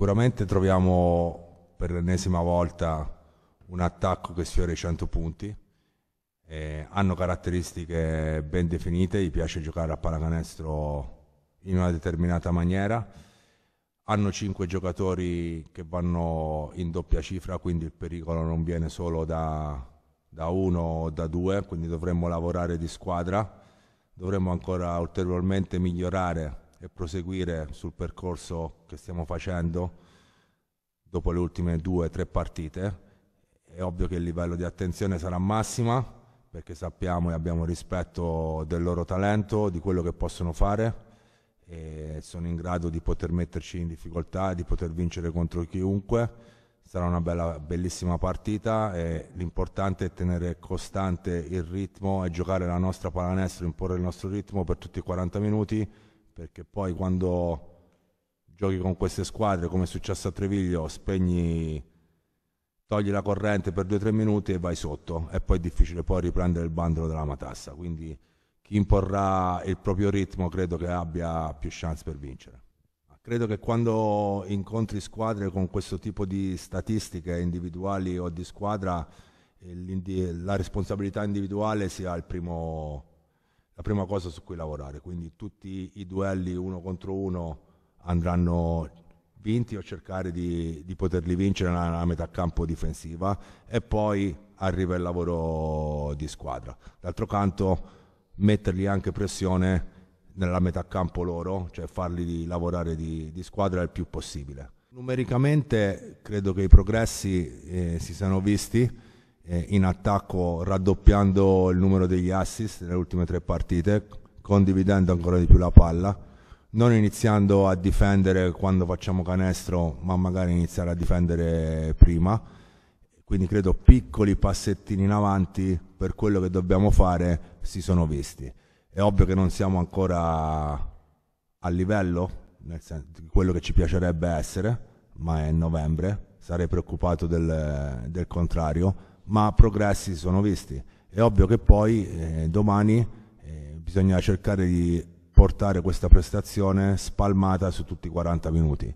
Sicuramente troviamo per l'ennesima volta un attacco che sfiora i 100 punti, eh, hanno caratteristiche ben definite, gli piace giocare a pallacanestro in una determinata maniera, hanno 5 giocatori che vanno in doppia cifra, quindi il pericolo non viene solo da, da uno o da due, quindi dovremmo lavorare di squadra, dovremmo ancora ulteriormente migliorare e proseguire sul percorso che stiamo facendo dopo le ultime due o tre partite. È ovvio che il livello di attenzione sarà massima perché sappiamo e abbiamo rispetto del loro talento, di quello che possono fare e sono in grado di poter metterci in difficoltà, e di poter vincere contro chiunque. Sarà una bella, bellissima partita e l'importante è tenere costante il ritmo e giocare la nostra pallanestra, imporre il nostro ritmo per tutti i 40 minuti perché poi quando giochi con queste squadre, come è successo a Treviglio, spegni, togli la corrente per 2-3 minuti e vai sotto e poi è difficile poi riprendere il bandolo della matassa, quindi chi imporrà il proprio ritmo credo che abbia più chance per vincere. Credo che quando incontri squadre con questo tipo di statistiche individuali o di squadra, la responsabilità individuale sia il primo, la prima cosa su cui lavorare, quindi tutti i duelli uno contro uno andranno vinti o cercare di, di poterli vincere nella metà campo difensiva e poi arriva il lavoro di squadra. D'altro canto metterli anche pressione nella metà campo loro, cioè farli di lavorare di, di, squadra il più possibile. Numericamente credo che i progressi eh, si siano visti, eh, in attacco raddoppiando il numero degli assist nelle ultime tre partite, condividendo ancora di più la palla, non iniziando a difendere quando facciamo canestro, ma magari iniziare a difendere prima. Quindi credo piccoli passettini in avanti per quello che dobbiamo fare si sono visti. È ovvio che non siamo ancora a livello, nel senso di quello che ci piacerebbe essere, ma è novembre, sarei preoccupato del, del contrario, ma progressi si sono visti. È ovvio che poi eh, domani eh, bisogna cercare di portare questa prestazione spalmata su tutti i 40 minuti.